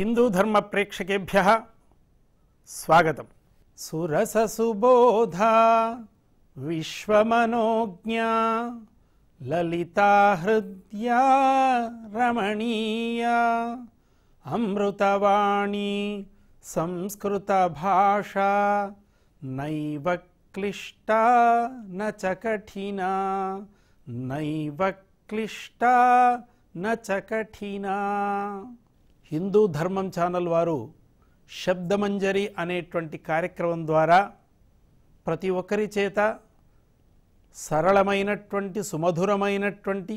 हिन्दूधर्मप्रेक्षकेभ्यः स्वागतम् सुरससुबोधा विश्वमनोज्ञा ललिता हृद्या रमणीया अमृतवाणी संस्कृतभाषा नैव क्लिष्टा न च कठिना नैव क्लिष्टा न च कठिना హిందూ ధర్మం ఛానల్ వారు శబ్దమంజరి అనేటువంటి కార్యక్రమం ద్వారా ప్రతి ఒక్కరి చేత సరళమైనటువంటి సుమధురమైనటువంటి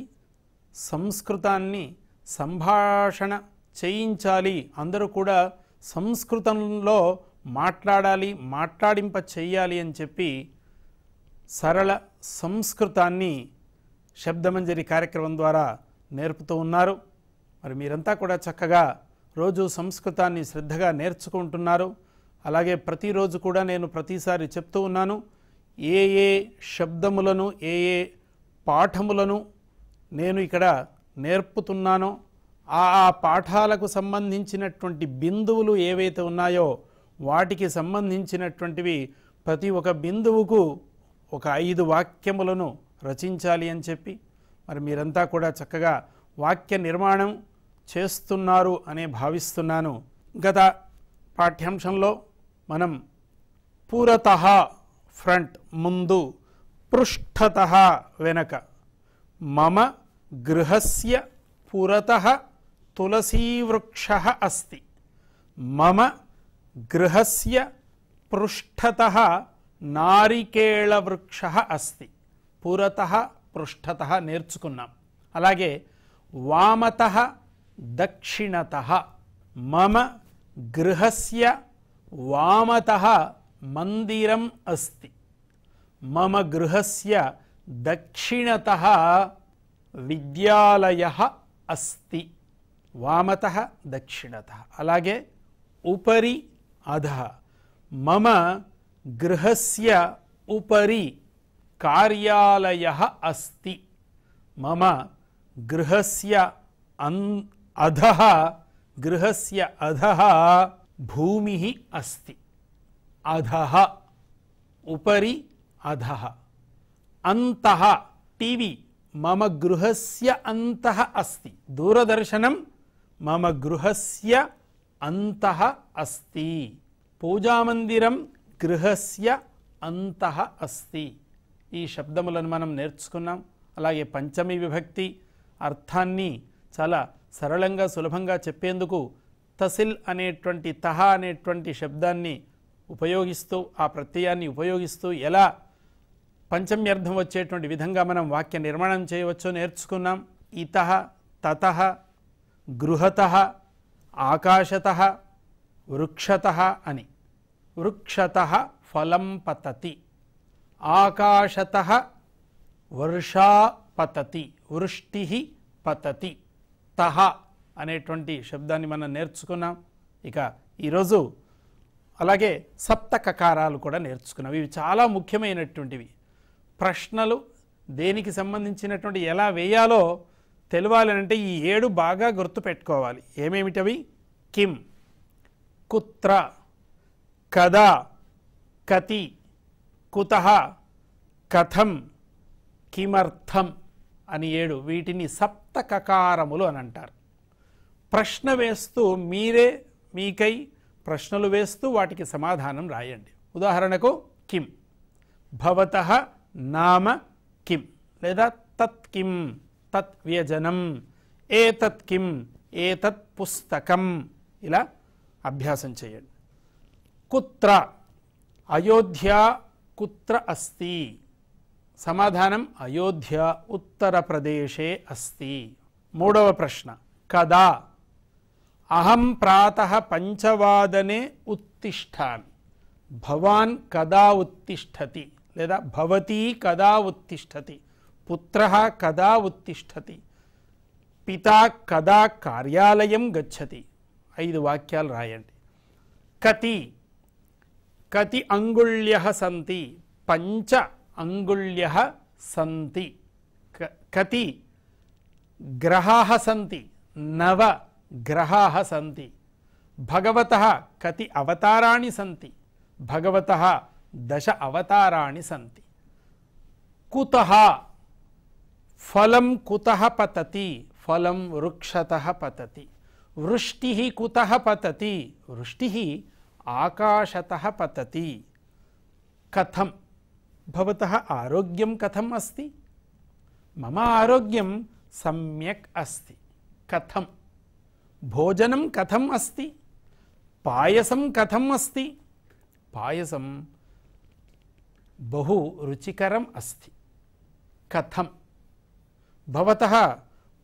సంస్కృతాన్ని సంభాషణ చేయించాలి అందరూ కూడా సంస్కృతంలో మాట్లాడాలి మాట్లాడింప చెయ్యాలి అని చెప్పి సరళ సంస్కృతాన్ని శబ్దమంజరి కార్యక్రమం ద్వారా నేర్పుతూ ఉన్నారు మరి మీరంతా కూడా చక్కగా రోజు సంస్కృతాన్ని శ్రద్ధగా నేర్చుకుంటున్నారు అలాగే ప్రతిరోజు కూడా నేను ప్రతిసారి చెప్తూ ఉన్నాను ఏ ఏ శబ్దములను ఏ ఏ పాఠములను నేను ఇక్కడ నేర్పుతున్నానో ఆ ఆ పాఠాలకు సంబంధించినటువంటి బిందువులు ఏవైతే ఉన్నాయో వాటికి సంబంధించినటువంటివి ప్రతి ఒక బిందువుకు ఒక ఐదు వాక్యములను రచించాలి అని చెప్పి మరి మీరంతా కూడా చక్కగా వాక్య నిర్మాణం చేస్తున్నారు అనే భావిస్తున్నాను గత పాఠ్యాంశంలో మనం పూరత ఫ్రంట్ ముందు పృష్ఠత వెనక మమ గృహస్య పురత తులసీవృక్ష అస్తి మమ గృహస్య పృష్ఠత నారికేళవృక్ష అస్తి పురత పృష్ఠత నేర్చుకున్నాం అలాగే వామత दक्षिणतः मम गृहस्य वामतः मन्दिरम् अस्ति मम गृहस्य दक्षिणतः विद्यालयः अस्ति वामतः दक्षिणतः अलागे उपरि अधः मम गृहस्य उपरि कार्यालयः अस्ति मम गृहस्य अन् అధహ గృహస్య అధహ భూమి అస్తి అధహ ఉపరి అధహ అంత టీవీ మమ గృహస్య అంత అస్తి దూరదర్శనం మమ గృహస్య అంత అస్తి పూజామందిరం గృహస్య అంత అస్తి ఈ శబ్దములను మనం నేర్చుకున్నాం అలాగే పంచమి విభక్తి అర్థాన్ని చాలా సరళంగా సులభంగా చెప్పేందుకు తసిల్ అనేటువంటి తహ అనేటువంటి శబ్దాన్ని ఉపయోగిస్తూ ఆ ప్రత్యయాన్ని ఉపయోగిస్తూ ఎలా పంచమ్యర్థం వచ్చేటువంటి విధంగా మనం వాక్య నిర్మాణం చేయవచ్చో నేర్చుకున్నాం ఇత తత గృహత ఆకాశత వృక్షత అని వృక్షత ఫలం పతతి ఆకాశత వర్షా పతతి వృష్టి పతతి తహ అనేటువంటి శబ్దాన్ని మనం నేర్చుకున్నాం ఇక ఈరోజు అలాగే సప్త కకారాలు కూడా నేర్చుకున్నాం ఇవి చాలా ముఖ్యమైనటువంటివి ప్రశ్నలు దేనికి సంబంధించినటువంటి ఎలా వేయాలో తెలియాలనంటే ఈ ఏడు బాగా గుర్తుపెట్టుకోవాలి ఏమేమిటవి కిమ్ కుత్ర కదా కతి కుత కథం కిమర్థం అని ఏడు వీటిని సప్త కకారములు అని అంటారు ప్రశ్న వేస్తూ మీరే మీకై ప్రశ్నలు వేస్తూ వాటికి సమాధానం రాయండి ఉదాహరణకు కిం భవత నామ కిం లేదా తత్ కిం తత్ వ్యజనం ఏతత్ కిం ఏతత్ పుస్తకం ఇలా అభ్యాసం చేయండి కుత్ర అయోధ్య కుత్ర అస్తి సమాధానం అయోధ్య ఉత్తరప్రదేశే అస్తి మూడవ ప్రశ్న కదా అహం ప్రాత పంచవాదనే ఉత్తిష్టాన్ భవాన్ కదా ఉత్తిష్టతి లేదా భవతి కదా ఉత్తిష్టతి పుత్ర కదా ఉత్తిష్టతి పిత కదా కార్యాలయం గచ్చతి ఐదు వాక్యాలు రాయండి కతి కతి అంగుళ్య సంతి పంచ अंगुल्य सी कति ग्रहा सी नव ग्रहाः सन्ति भगवतः कति अवताराणि सन्ति भगवत दश अवताराणि सन्ति कल फलं फल वृक्षत फलं वृक्षतः पतति वृष्टिः कुतः पतति वृष्टिः आकाशतः पतति कथम् भवतः आरोग्यं कथम् अस्ति मम आरोग्यं सम्यक् अस्ति कथं भोजनं कथम् अस्ति पायसं कथम् अस्ति पायसं बहु रुचिकरम अस्ति कथम భవత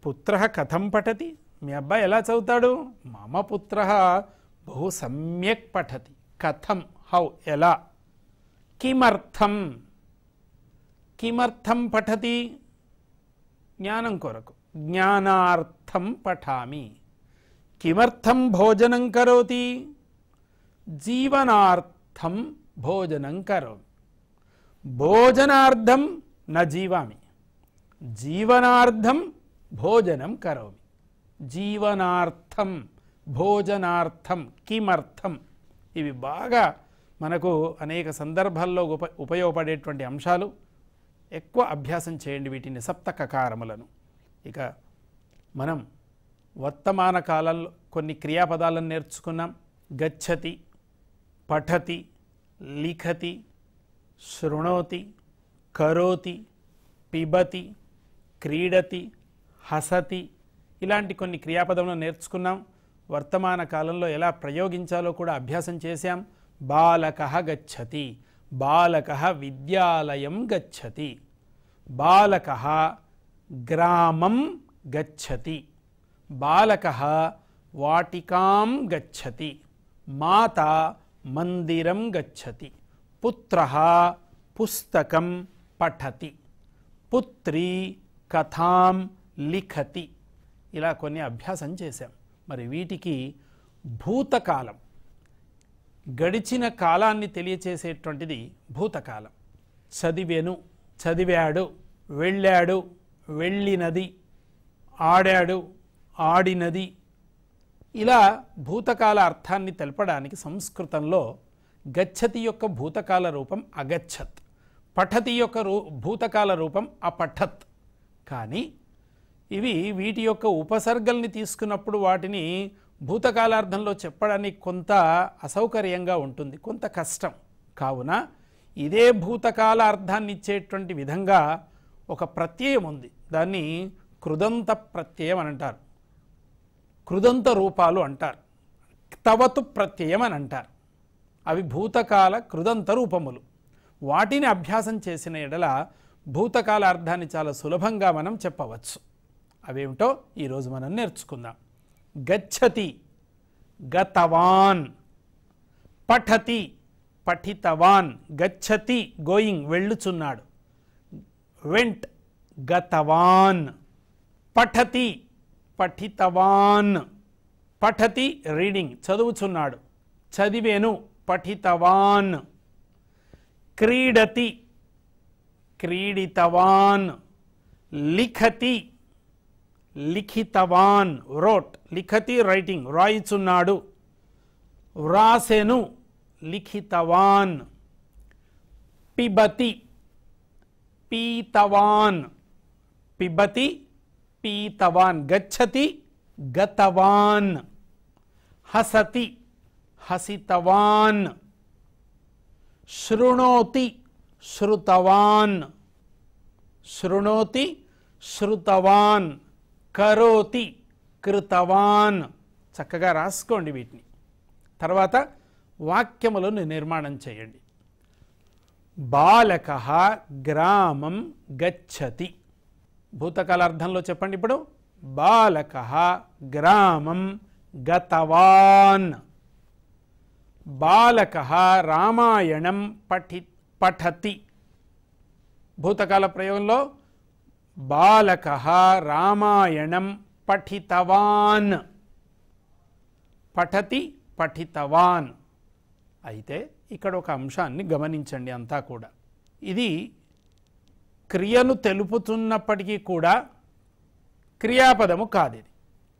పుత్ర కథం పఠతి మీ అబ్బాయి ఎలా చదువుతాడు మమ పుత్ర బహు సమ్యక్ పఠతి కథం హౌ ఎలా కిమర్థం కిమర్థం పఠతి జ్ఞానం కొరకు జ్ఞానార్థం పఠామి కిమర్థం భోజనం కరోతి జీవనార్థం భోజనం కరోమి భోజనార్థం నా జీవామి జీవనార్థం భోజనం కరోమి జీవనార్థం భోజనార్థం కిమర్థం ఇవి బాగా మనకు అనేక సందర్భాల్లో ఉప ఉపయోగపడేటువంటి అంశాలు ఎక్కువ అభ్యాసం చేయండి వీటిని సప్త కకారములను ఇక మనం వర్తమాన కాలంలో కొన్ని క్రియాపదాలను నేర్చుకున్నాం గచ్చతి పఠతి లిఖతి శృణోతి కరోతి పిబతి క్రీడతి హసతి ఇలాంటి కొన్ని క్రియాపదములను నేర్చుకున్నాం వర్తమాన కాలంలో ఎలా ప్రయోగించాలో కూడా అభ్యాసం చేశాం బాలక గచ్చతి బాలక విద్యాలయం గచ్చతి బాలక గ్రామం గచ్చతి బాలక వాటికాం గచ్చతి మాత మందిరం గచ్చతి పుత్ర పుస్తకం పఠతి పుత్రి కథాం లిఖతి ఇలా కొన్ని అభ్యాసం చేశాం మరి వీటికి భూతకాలం గడిచిన కాలాన్ని తెలియచేసేటువంటిది భూతకాలం చదివెను చదివాడు వెళ్ళాడు వెళ్ళినది ఆడాడు ఆడినది ఇలా భూతకాల అర్థాన్ని తెలపడానికి సంస్కృతంలో గచ్చతి యొక్క భూతకాల రూపం అగచ్చత్ పఠతి యొక్క రూ భూతకాల రూపం అపఠత్ కానీ ఇవి వీటి యొక్క ఉపసర్గల్ని తీసుకున్నప్పుడు వాటిని భూతకాలార్థంలో చెప్పడానికి కొంత అసౌకర్యంగా ఉంటుంది కొంత కష్టం కావున ఇదే భూతకాల అర్థాన్ని ఇచ్చేటువంటి విధంగా ఒక ప్రత్యయం ఉంది దాన్ని కృదంత ప్రత్యయం అని అంటారు కృదంత రూపాలు అంటారు తవతు ప్రత్యయం అని అంటారు అవి భూతకాల కృదంత రూపములు వాటిని అభ్యాసం చేసిన ఎడల భూతకాల అర్థాన్ని చాలా సులభంగా మనం చెప్పవచ్చు అవేమిటో ఈరోజు మనం నేర్చుకుందాం గచ్చతి గతవాన్ పఠతి పఠితవాన్ గచ్చతి గోయింగ్ వెళ్ళుచున్నాడు వెంట్ గతవాన్ పఠతి పఠితవాన్ పఠతి రీడింగ్ చదువుచున్నాడు చదివేను పఠితవాన్ క్రీడతి క్రీడితవాన్ లిఖతి లిఖితవాన్ రోట్ లిఖతి రైటింగ్ వ్రాయిచున్నాడు వ్రాసెను లిఖితవాన్ పిబతి పీతవాన్ పిబతి పీతవాన్ గచ్చతి గతవాన్ హసతి హసితవాన్ శృణోతి శృతవాన్ శృణోతి శృతవాన్ కరోతి కృతవాన్ చక్కగా రాసుకోండి వీటిని తర్వాత వాక్యములను నిర్మాణం చేయండి బాలక గ్రామం గచ్చతి భూతకాల అర్థంలో చెప్పండి ఇప్పుడు బాలక గ్రామం గతవాన్ బాలక రామాయణం పఠి పఠతి భూతకాల ప్రయోగంలో బాలక రామాయణం పఠితవాన్ పఠతి పఠితవాన్ అయితే ఇక్కడ ఒక అంశాన్ని గమనించండి అంతా కూడా ఇది క్రియను తెలుపుతున్నప్పటికీ కూడా క్రియాపదము కాదు ఇది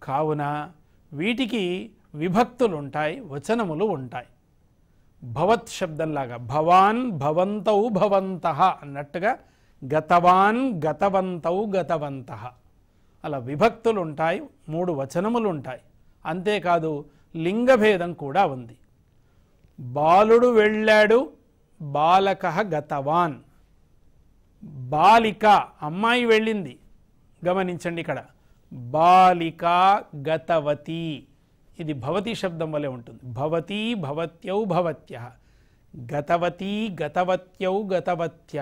కావున వీటికి విభక్తులు ఉంటాయి వచనములు ఉంటాయి భవత్ శబ్దంలాగా భవాన్ భవంతౌ భవంత అన్నట్టుగా గతవాన్ గతవంతౌ గతవంత అలా విభక్తులు ఉంటాయి మూడు వచనములు ఉంటాయి అంతేకాదు లింగభేదం కూడా ఉంది బాలుడు వెళ్ళాడు బాలక గతవాన్ బాలిక అమ్మాయి వెళ్ళింది గమనించండి ఇక్కడ బాలిక గతవతి ఇది భవతి శబ్దం వలె ఉంటుంది భవతి భవత్యౌ భవత్య గతవతి గతవత్యౌ గతవత్య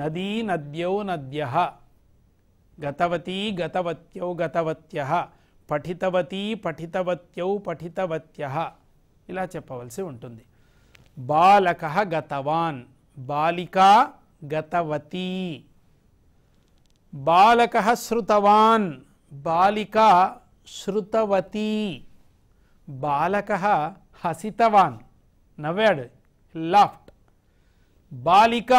నదీ నద్యౌ నద్య గతవతీ గతవత్యౌ గతవత్య పఠితవతీ పఠితవత్యౌ పఠితవత్య ఇలా చెప్పవలసి ఉంటుంది బాలక గతవాన్ బాలికా గతవతీ బాలక శ్రుతవాన్ బాలిక శ్రుతవతీ బాలక హసితవాన్ నవ్వాడు లాఫ్ట్ బాలిక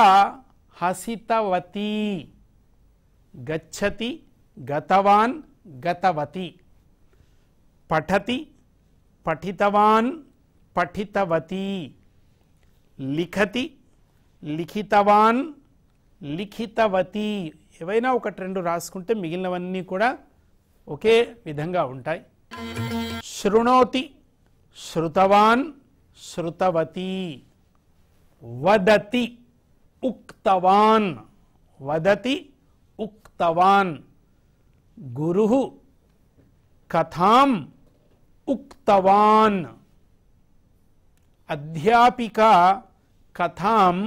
హసితవతి గచ్చతి గతవాన్ గతవతి పఠతి పఠితవాన్ పఠితవతి లిఖతి లిఖితవాన్ లిఖితవతి ఏవైనా ఒకటి రెండు రాసుకుంటే మిగిలినవన్నీ కూడా ఒకే విధంగా ఉంటాయి శృణోతి శృతవాన్ శృతవతి వదతి उक्तवान वदति उक्तवान गुरु कथाम उक्तवान अध्यापिका कथाम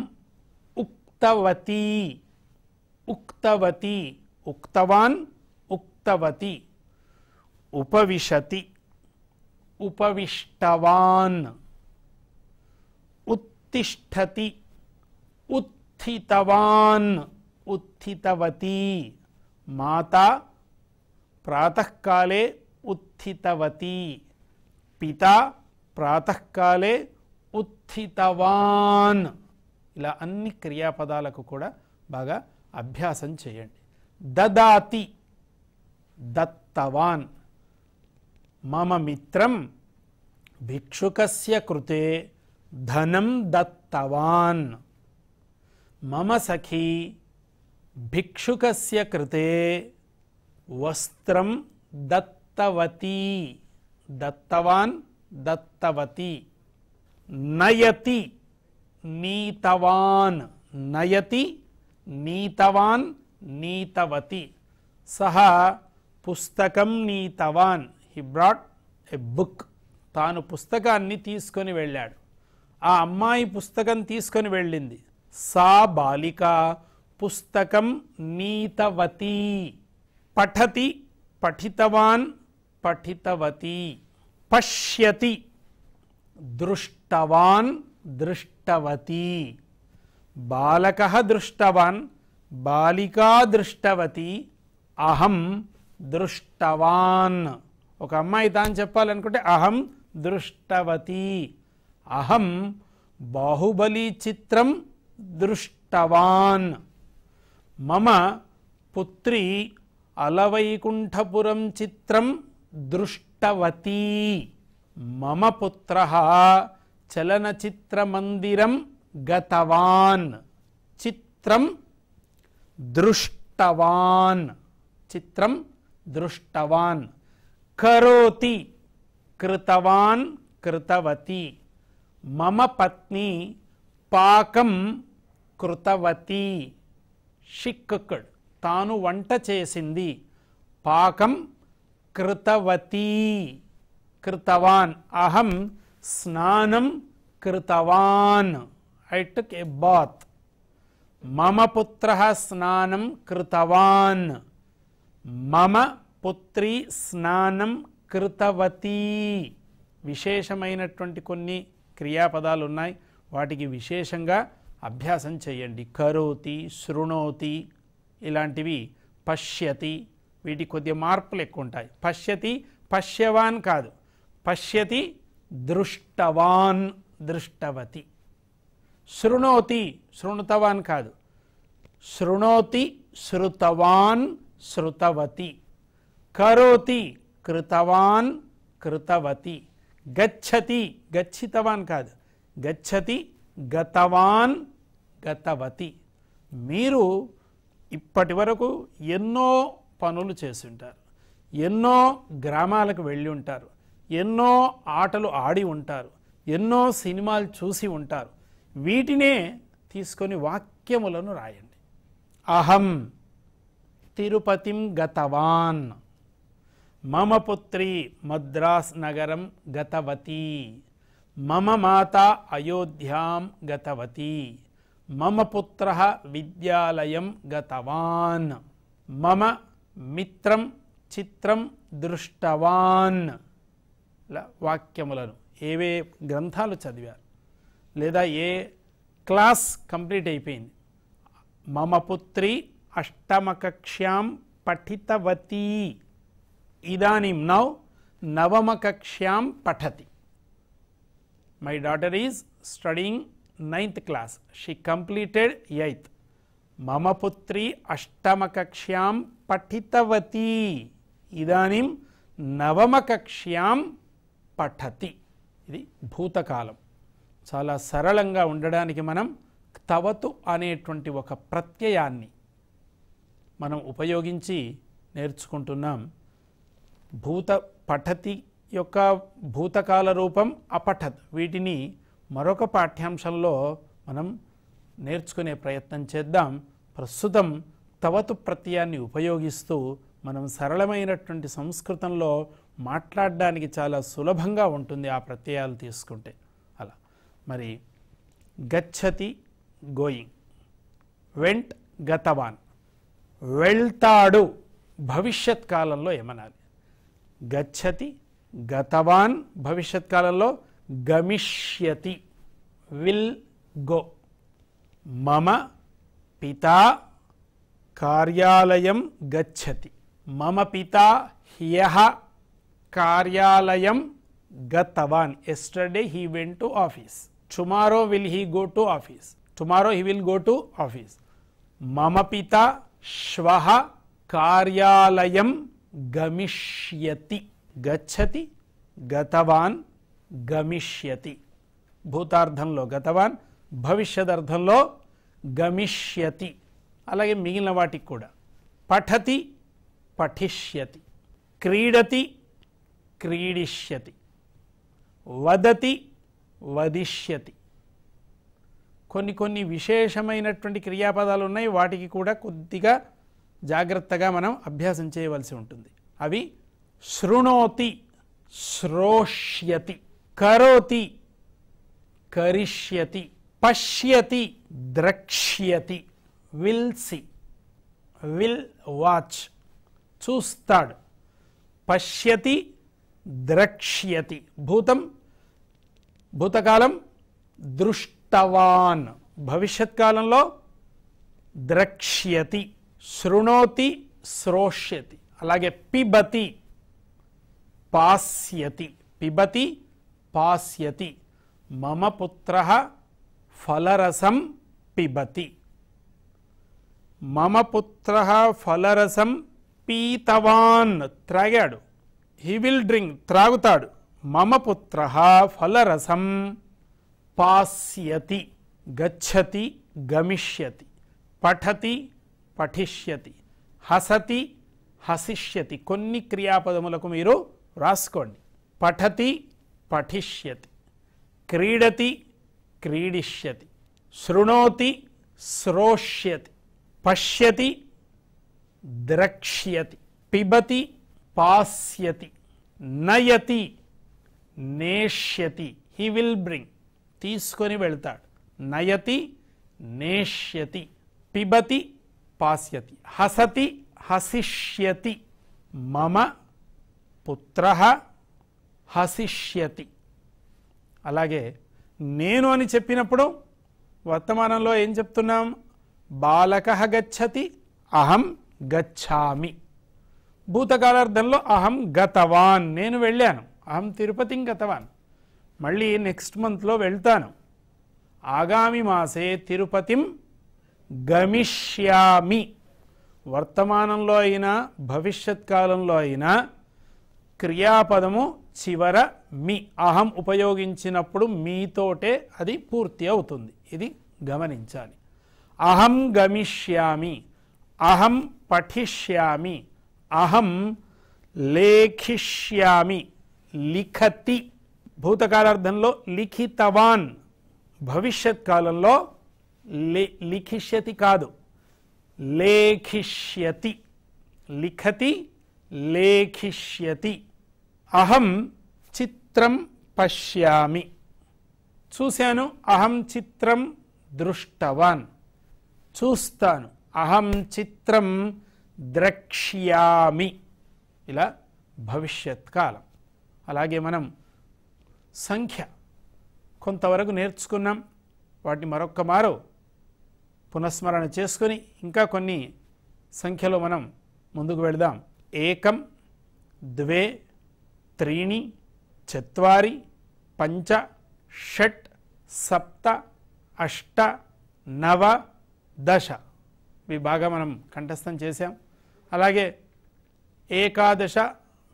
उक्तवती उक्तवती उक्तवान उक्तवती उपविशति उपविष्टवान उत्तिष्ठति उत् उत्थितवान उत्थितवती माता प्रातः काले उत्थितवती पिता प्रातः काले उत्थितवान ఇలా అన్ని క్రియాపదాలకు కూడా బాగా అభ్యాసం చేయండి దదాతి దత్తవాన్ మమ మిత్రం భిక్షుకస్య కృతే ధనం దత్తవాన్ మమ సఖీ భిక్షుకస్య కృతే వస్త్రం దత్తవతీ దత్తవాన్ దత్తవతి నయతి నీతవాన్ నయతి నీతవాన్ నీతవతి సహ పుస్తకం నీతవాన్ హి బ్రాట్ ఎ బుక్ తాను పుస్తకాన్ని తీసుకొని వెళ్ళాడు ఆ అమ్మాయి పుస్తకం తీసుకొని వెళ్ళింది సా బాలిక పుస్తకం నీతవతి పఠతి పఠితవాన్ పఠితవతి పశ్యతి దృష్టవాన్ దృష్టవతి బాలక దృష్టవాన్ బాలికా దృష్టవతి అహం దృష్టవాన్ ఒక అమ్మాయి తాను చెప్పాలనుకుంటే అహం దృష్టవతి అహం బాహుబలి చిత్రం దృష్టవాన్ మమ పుత్రి అలవైకుంఠపురం చిత్రం దృష్టవతీ మమ పుత్ర చలనచిత్రమందిరం గతవాన్ చిత్రం దృష్టవాన్ చిత్రం దృష్టవాన్ కరోతి కృతవాన్ కృతవతి మమ పత్ని పాకం కృతవతి షిక్కుడ్ తాను వంట చేసింది పాకం కృతవతి కృతవాన్ అహం స్నానం కృతవాన్ ఐ టుక్ ఎ బాత్ మమ పుత్ర స్నానం కృతవాన్ మమ పుత్రి స్నానం కృతవతీ విశేషమైనటువంటి కొన్ని క్రియాపదాలు ఉన్నాయి వాటికి విశేషంగా అభ్యాసం చేయండి కరోతి శృణోతి ఇలాంటివి పశ్యతి వీటి కొద్దిగా మార్పులు ఎక్కువ ఉంటాయి పశ్యతి పశ్యవాన్ కాదు పశ్యతి దృష్టవాన్ దృష్టవతి శృణోతి శృణుతవాన్ కాదు శృణోతి శృతవాన్ శృతవతి కరోతి కృతవాన్ కృతవతి గచ్చతి గచ్చితవాన్ కాదు గచ్చతి గతవాన్ గతవతి మీరు ఇప్పటి వరకు ఎన్నో పనులు చేసి ఉంటారు ఎన్నో గ్రామాలకు వెళ్ళి ఉంటారు ఎన్నో ఆటలు ఆడి ఉంటారు ఎన్నో సినిమాలు చూసి ఉంటారు వీటినే తీసుకొని వాక్యములను రాయండి అహం తిరుపతిం గతవాన్ మమ పుత్రి మద్రాస్ నగరం గతవతి మమ మాత అయోధ్యాం గతవతి మమ పుత్ర విద్యాలయం గతవాన్ మమ మిత్రం చిత్రం దృష్టవాన్ వాక్యములను ఏవే గ్రంథాలు చదివారు లేదా ఏ క్లాస్ కంప్లీట్ అయిపోయింది మమ పుత్రి అష్టమ కక్ష్యాం పఠితవతి ఇదానీం నౌ నవమ కక్ష్యాం పఠతి my daughter is studying ninth class. She completed eighth. మమ పుత్రి అష్టమకక్ష్యాం పఠితవతి ఇదానీం నవమకక్ష్యాం పఠతి ఇది భూతకాలం చాలా సరళంగా ఉండడానికి మనం తవతు అనేటువంటి ఒక ప్రత్యయాన్ని మనం ఉపయోగించి నేర్చుకుంటున్నాం భూత పఠతి యొక్క భూతకాల రూపం అపఠత్ వీటిని మరొక పాఠ్యాంశంలో మనం నేర్చుకునే ప్రయత్నం చేద్దాం ప్రస్తుతం తవతు ప్రత్యయాన్ని ఉపయోగిస్తూ మనం సరళమైనటువంటి సంస్కృతంలో మాట్లాడడానికి చాలా సులభంగా ఉంటుంది ఆ ప్రత్యయాలు తీసుకుంటే అలా మరి గచ్చతి గోయింగ్ వెంట్ గతవాన్ వెళ్తాడు భవిష్యత్ కాలంలో ఏమనాలి గచ్చతి గతవాన్ భవిష్యత్ కాలంలో గమిష్యతి విల్ గో మమ పిత కార్యాలయం గచ్చతి మమ పిత హ్యహ కార్యాలయం గతవాన్ yesterday he went to office tomorrow will he go to office tomorrow he will go to office మమ పిత శ్వ కార్యాలయం గమిష్యతి గచ్చతి గతవాన్ గమిష్యతి భూతార్థంలో గతవాన్ భవిష్యదర్థంలో గమిష్యతి అలాగే మిగిలిన వాటికి కూడా పఠతి పఠిష్యతి క్రీడతి క్రీడిష్యతి వదతి వదిష్యతి కొన్ని కొన్ని విశేషమైనటువంటి క్రియాపదాలు ఉన్నాయి వాటికి కూడా కొద్దిగా జాగ్రత్తగా మనం అభ్యాసం చేయవలసి ఉంటుంది అవి శృణోతి శ్రోష్యతి కరోతి కరిష్యతి పశ్యతి ద్రక్ష్యతి విల్ సి విల్ వాచ్ చూస్తాడు పశ్యతి ద్రక్ష్యతి భూతం భూతకాలం దృష్టవాన్ భవిష్యత్ కాలంలో ద్రక్ష్యతి శృణోతి శ్రోష్యతి అలాగే పిబతి పాస్యతి పిబతి పాస్యతి మమ పుత్ర ఫలరసం పిబతి మమ పుత్ర ఫలరసం పీతవాన్ త్రాగాడు హీ విల్ డ్రింక్ త్రాగుతాడు మమ పుత్ర ఫలరసం పాస్యతి గచ్చతి గమిష్యతి పఠతి పఠిష్యతి హసతి హసిష్యతి కొన్ని క్రియాపదములకు మీరు రాసుకోండి పఠతి పఠిష్యతి క్రీడతి క్రీడిష్యతి శృణోతి శ్రోష్యతి పశ్యతి ద్రక్ష్యతి పిబతి పాస్యతి నయతి నేష్యతి హీ విల్ బ్రింగ్ తీసుకొని వెళ్తాడు నయతి నేష్యతి పిబతి పాస్యతి హసతి హసిష్యతి మమ పుత్ర హసిష్యతి అలాగే నేను అని చెప్పినప్పుడు వర్తమానంలో ఏం చెప్తున్నాం బాలక గచ్చతి అహం గచ్చామి భూతకాలార్థంలో అహం గతవాన్ నేను వెళ్ళాను అహం తిరుపతిం గతవాన్ మళ్ళీ నెక్స్ట్ మంత్లో వెళ్తాను ఆగామి మాసే తిరుపతిం గమిష్యామి వర్తమానంలో అయినా భవిష్యత్ కాలంలో అయినా క్రియాపదము చివర మి అహం ఉపయోగించినప్పుడు మీతోటే అది పూర్తి అవుతుంది ఇది గమనించాలి అహం గమిష్యామి అహం పఠిష్యామి అహం లేఖిష్యామి లిఖతి భూతకాలార్థంలో లిఖితవాన్ భవిష్యత్ కాలంలో లిఖిష్యతి కాదు లేఖిష్యతి లిఖతి లేఖిష్యతి అహం చిత్రం పశ్యామి చూశాను అహం చిత్రం దృష్టవాన్ చూస్తాను అహం చిత్రం ద్రక్ష్యామి ఇలా భవిష్యత్ కాలం అలాగే మనం సంఖ్య కొంతవరకు నేర్చుకున్నాం వాటిని మరొక్క మారు పునఃస్మరణ చేసుకొని ఇంకా కొన్ని సంఖ్యలో మనం ముందుకు వెళదాం ఏకం ద్వే त्रीणि चत्वारि పంచ షట్ సప్త అష్ట నవ దశ ఇవి బాగా మనం కంఠస్థం చేసాం అలాగే ఏకాదశ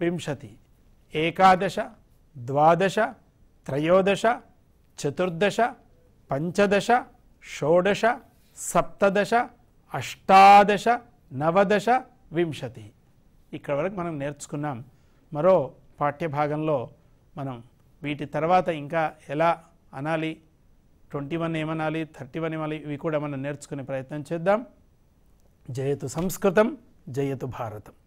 వింశతి ఏకాదశ ద్వాదశ త్రయోదశ చతుర్దశ పంచదశ షోడశ సప్తదశ అష్టాదశ నవదశ వింశతి ఇక్కడ వరకు మనం నేర్చుకున్నాం మరో పాఠ్యభాగంలో మనం వీటి తర్వాత ఇంకా ఎలా అనాలి ట్వంటీ వన్ ఏమనాలి థర్టీ వన్ ఏమనాలి ఇవి కూడా మనం నేర్చుకునే ప్రయత్నం చేద్దాం జయతు సంస్కృతం జయతు భారతం